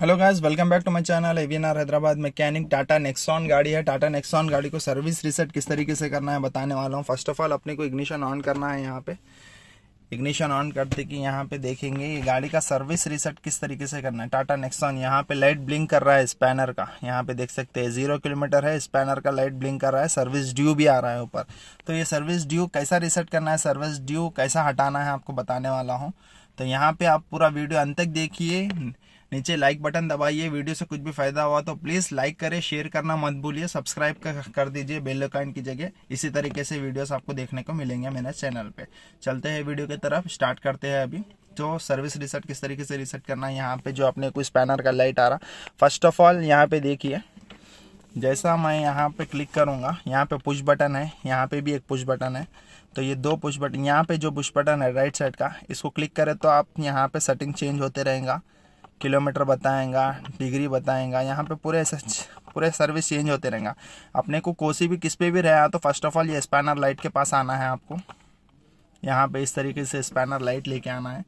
hello guys welcome back to my channel R Hyderabad mechanic Tata Nexon गाड़ी है Tata Nexon गाड़ी को सर्विस रिसेट किस तरीके से करना है बताने वाला हूँ फर्स्ट ऑफ ऑल अपने को इग्निशन ऑन करना है यहाँ पे इग्निशन ऑन करते कि यहाँ पे देखेंगे ये गाड़ी का सर्विस रिसेट किस तरीके से करना है टाटा नेक्सॉन यहाँ पे लाइट ब्लिंक कर रहा है स्पैनर का यहाँ पे देख सकते हैं जीरो किलोमीटर है स्पैनर का लाइट ब्लिंक कर रहा है सर्विस ड्यू भी आ रहा है ऊपर तो ये सर्विस ड्यू कैसा रिसेट करना है सर्विस ड्यू कैसा हटाना है आपको बताने वाला हूँ तो यहाँ पे आप पूरा वीडियो अंत तक देखिए नीचे लाइक बटन दबाइए वीडियो से कुछ भी फायदा हुआ तो प्लीज लाइक करें शेयर करना मत भूलिए सब्सक्राइब कर दीजिए बेल अकाउंट की जगह इसी तरीके से वीडियोस आपको देखने को मिलेंगे मेरे चैनल पे चलते हैं वीडियो की तरफ स्टार्ट करते हैं अभी तो सर्विस रिसेट किस तरीके से रिसेट करना है यहाँ पे जो अपने को स्पैनर का लाइट आ रहा फर्स्ट ऑफ ऑल यहाँ पे देखिए जैसा मैं यहाँ पे क्लिक करूँगा यहाँ पे पुश बटन है यहाँ पे भी एक पुश बटन है तो ये दो पुश बटन यहाँ पे जो पुश बटन है राइट साइड का इसको क्लिक करें तो आप यहाँ पे सेटिंग चेंज होते रहेगा किलोमीटर बताएगा डिग्री बताएगा यहाँ पे पूरे पूरे सर्विस चेंज होते रहेंगे अपने को कोसी भी किस पे भी रहा तो फर्स्ट ऑफ ऑल ये स्पैनर लाइट के पास आना है आपको यहाँ पे इस तरीके से स्पैनर लाइट लेके आना है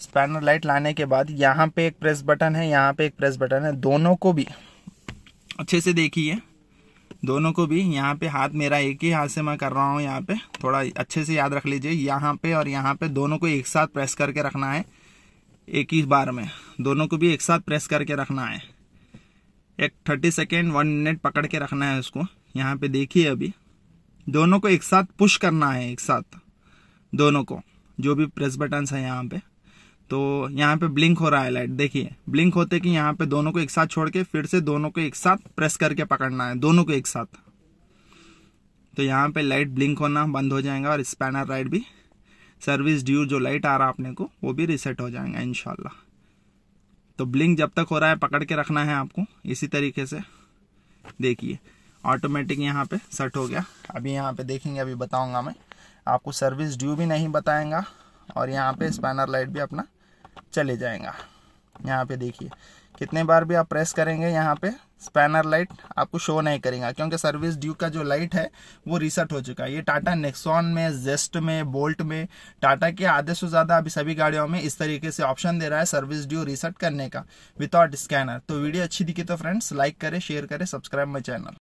स्पैनर लाइट लाने के बाद यहाँ पे एक प्रेस बटन है यहाँ पे एक प्रेस बटन है दोनों को भी अच्छे से देखिए दोनों को भी यहाँ पे हाथ मेरा एक ही हाथ से मैं कर रहा हूँ यहाँ पे थोड़ा अच्छे से याद रख लीजिए यहाँ पे और यहाँ पे दोनों को एक साथ प्रेस करके रखना है एक ही बार में दोनों को भी एक साथ प्रेस करके रखना है एक थर्टी सेकेंड वन मिनट पकड़ के रखना है उसको यहाँ पे देखिए अभी दोनों को एक साथ पुश करना है एक साथ दोनों को जो भी प्रेस बटन्स है यहाँ पे तो यहाँ पे ब्लिंक हो रहा है लाइट देखिए ब्लिंक होते कि यहाँ पे दोनों को एक साथ छोड़ के फिर से दोनों को एक साथ प्रेस करके पकड़ना है दोनों को एक साथ तो यहाँ पे लाइट ब्लिंक होना बंद हो जाएगा और स्पैनर राइट भी सर्विस ड्यू जो लाइट आ रहा है अपने को वो भी रिसेट हो जाएगा इनशाला तो ब्लिंक जब तक हो रहा है पकड़ के रखना है आपको इसी तरीके से देखिए ऑटोमेटिक यहाँ पे सेट हो गया अभी यहाँ पे देखेंगे अभी बताऊंगा मैं आपको सर्विस ड्यू भी नहीं बताएंगा और यहाँ पे स्पैनर लाइट भी अपना चले जाएगा यहाँ पे देखिए कितने बार भी आप प्रेस करेंगे यहाँ पे स्पैनर लाइट आपको शो नहीं करेगा क्योंकि सर्विस ड्यू का जो लाइट है वो रिसेट हो चुका है ये टाटा नेक्सॉन में जेस्ट में बोल्ट में टाटा के आधे से ज़्यादा अभी सभी गाड़ियों में इस तरीके से ऑप्शन दे रहा है सर्विस ड्यू रीसेट करने का विदाउट स्कैनर तो वीडियो अच्छी दिखी तो फ्रेंड्स लाइक करे शेयर करे सब्सक्राइब माई चैनल